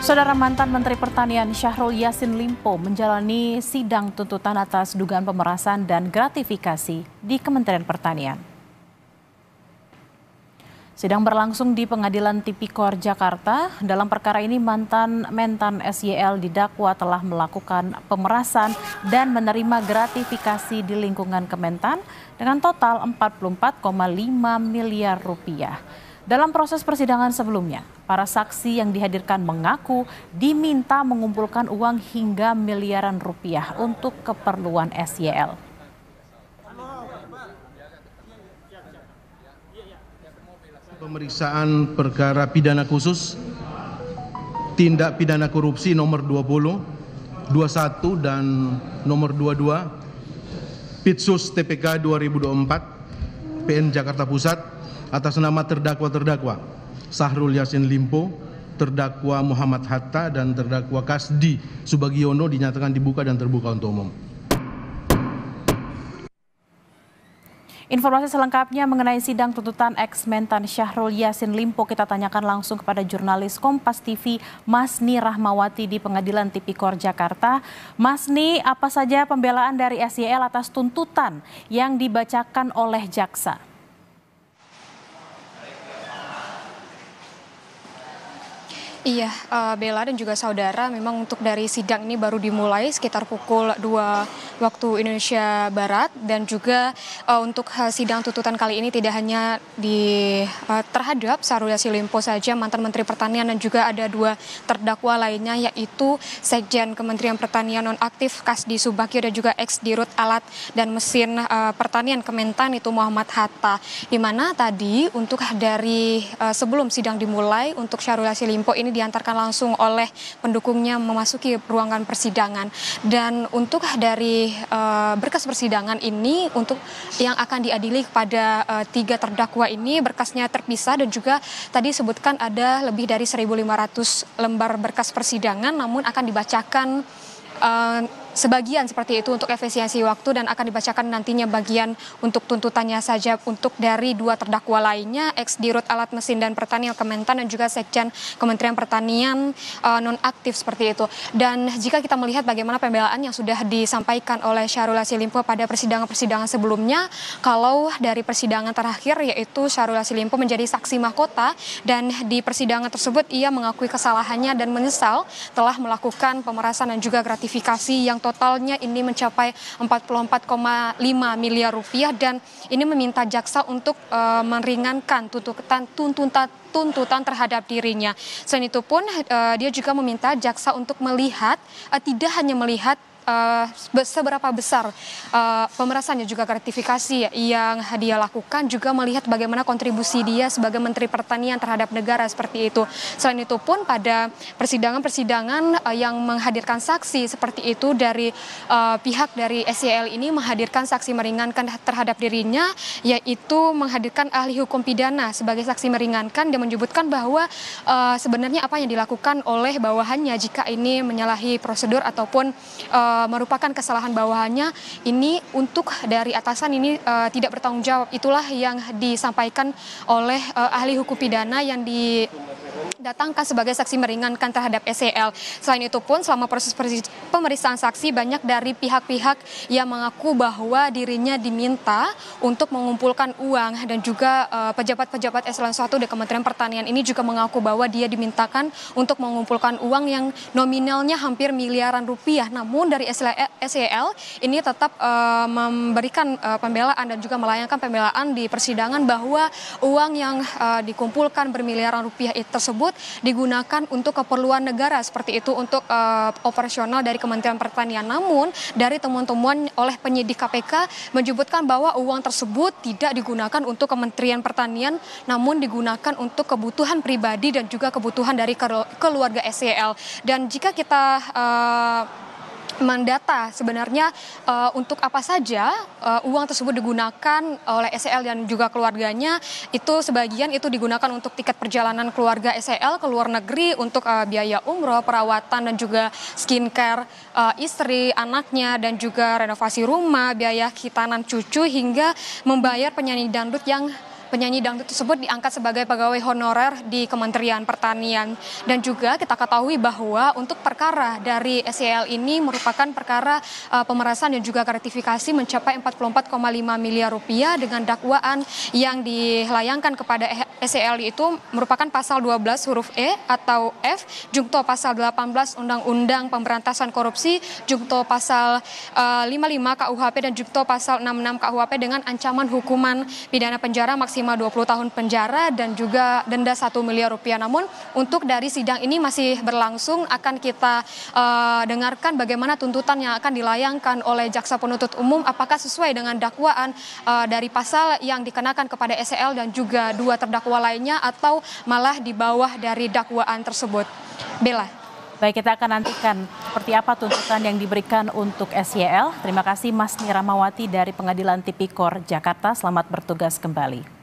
Saudara mantan Menteri Pertanian Syahrul Yasin Limpo menjalani sidang tuntutan atas dugaan pemerasan dan gratifikasi di Kementerian Pertanian. Sidang berlangsung di Pengadilan Tipikor Jakarta. Dalam perkara ini mantan Mentan SYL didakwa telah melakukan pemerasan dan menerima gratifikasi di lingkungan Kementan dengan total 44,5 miliar rupiah. Dalam proses persidangan sebelumnya, para saksi yang dihadirkan mengaku diminta mengumpulkan uang hingga miliaran rupiah untuk keperluan SYL. Pemeriksaan perkara pidana khusus tindak pidana korupsi nomor 20, 21 dan nomor 22 Pitsus TPK 2024 PN Jakarta Pusat atas nama terdakwa-terdakwa Sahrul Yasin Limpo, terdakwa Muhammad Hatta dan terdakwa Kasdi Subagiono dinyatakan dibuka dan terbuka untuk umum. Informasi selengkapnya mengenai sidang tuntutan ex-mentan Syahrul Yasin Limpo kita tanyakan langsung kepada jurnalis Kompas TV Masni Rahmawati di Pengadilan Tipikor Jakarta. Masni, apa saja pembelaan dari SYL atas tuntutan yang dibacakan oleh jaksa? Iya, uh, Bella dan juga saudara, memang untuk dari sidang ini baru dimulai sekitar pukul 2 waktu Indonesia Barat dan juga uh, untuk uh, sidang tuntutan kali ini tidak hanya di uh, terhadap Syahrul Yassin Limpo saja mantan Menteri Pertanian dan juga ada dua terdakwa lainnya yaitu Sekjen Kementerian Pertanian nonaktif Kasdi Subakir dan juga ex Dirut Alat dan Mesin uh, Pertanian Kementan itu Muhammad Hatta. Di mana tadi untuk dari uh, sebelum sidang dimulai untuk Syahrul Yassin Limpo ini ini diantarkan langsung oleh pendukungnya memasuki ruangan persidangan. Dan untuk dari uh, berkas persidangan ini untuk yang akan diadili kepada uh, tiga terdakwa ini berkasnya terpisah dan juga tadi sebutkan ada lebih dari 1.500 lembar berkas persidangan namun akan dibacakan eh, sebagian seperti itu untuk efisiensi waktu dan akan dibacakan nantinya bagian untuk tuntutannya saja untuk dari dua terdakwa lainnya ex dirut alat mesin dan pertanian Kementan dan juga sekjen Kementerian Pertanian e, eh, non seperti itu. Dan jika kita melihat bagaimana pembelaan yang sudah disampaikan oleh Syahrul Asilimpo pada persidangan-persidangan sebelumnya, kalau dari persidangan terakhir yaitu Syahrul Asilimpo menjadi saksi mahkota dan di persidangan tersebut ia mengakui kesalahannya dan menyesal telah melakukan pemerasan dan juga gratifikasi yang yang totalnya ini mencapai 44,5 miliar rupiah dan ini meminta jaksa untuk uh, meringankan tuntutan tuntutan tuntutan terhadap dirinya. Selain itu pun uh, dia juga meminta jaksa untuk melihat uh, tidak hanya melihat uh, seberapa besar uh, pemerasannya juga gratifikasi yang dia lakukan juga melihat bagaimana kontribusi dia sebagai Menteri Pertanian terhadap negara seperti itu. Selain itu pun pada persidangan-persidangan uh, yang menghadirkan saksi seperti itu dari uh, pihak dari SEL ini menghadirkan saksi meringankan terhadap dirinya yaitu menghadirkan ahli hukum pidana sebagai saksi meringankan dan menyebutkan bahwa uh, sebenarnya apa yang dilakukan oleh bawahannya jika ini menyalahi prosedur ataupun uh, Eh, merupakan kesalahan bawahannya ini untuk dari atasan ini uh, tidak bertanggung jawab. Itulah yang disampaikan oleh uh, ahli hukum pidana yang di datangkah sebagai saksi meringankan terhadap SEL. Selain itu pun selama proses pemeriksaan saksi banyak dari pihak-pihak yang mengaku bahwa dirinya diminta untuk mengumpulkan uang dan juga eh, pejabat-pejabat uh, eselon 1 di Kementerian Pertanian ini juga mengaku bahwa dia dimintakan untuk mengumpulkan uang yang nominalnya hampir miliaran rupiah. Namun dari SEL e ini tetap uh, memberikan uh, pembelaan dan juga melayangkan pembelaan di persidangan bahwa uang yang dikumpulkan bermiliaran rupiah tersebut tersebut digunakan untuk keperluan negara seperti itu untuk uh, operasional dari Kementerian Pertanian. Namun dari temuan-temuan oleh penyidik KPK menyebutkan bahwa uang tersebut tidak digunakan untuk Kementerian Pertanian namun digunakan untuk kebutuhan pribadi dan juga kebutuhan dari keluarga SEL. Dan jika kita uh, mendata sebenarnya uh, untuk apa saja uh, uang tersebut digunakan eh, oleh SEL dan juga keluarganya itu sebagian itu digunakan untuk tiket perjalanan keluarga SEL ke luar negeri untuk uh, biaya umroh, perawatan dan juga skincare uh, istri, anaknya dan juga renovasi rumah, biaya khitanan cucu hingga membayar penyanyi dangdut yang penyanyi dangdut tersebut diangkat sebagai pegawai honorer di Kementerian Pertanian. Dan juga kita ketahui bahwa untuk perkara dari SEL ini merupakan perkara uh, pemerasan dan juga gratifikasi mencapai 44,5 miliar rupiah dengan dakwaan yang dilayangkan kepada SEL itu merupakan pasal 12 huruf E atau F jungto pasal 18 Undang-Undang Pemberantasan Korupsi jungto pasal uh, 55 KUHP dan jungto pasal 66 KUHP dengan ancaman hukuman pidana penjara maksimal maksimal 20 tahun penjara dan juga denda 1 miliar rupiah. Namun untuk dari sidang ini masih berlangsung akan kita uh, dengarkan bagaimana tuntutan yang akan dilayangkan oleh jaksa penuntut umum apakah sesuai dengan dakwaan uh, dari pasal yang dikenakan kepada SEL dan juga dua terdakwa lainnya atau malah di bawah dari dakwaan tersebut. Bella. Baik, kita akan nantikan seperti apa tuntutan yang diberikan untuk SYL. Terima kasih Mas Niramawati dari Pengadilan Tipikor Jakarta. Selamat bertugas kembali.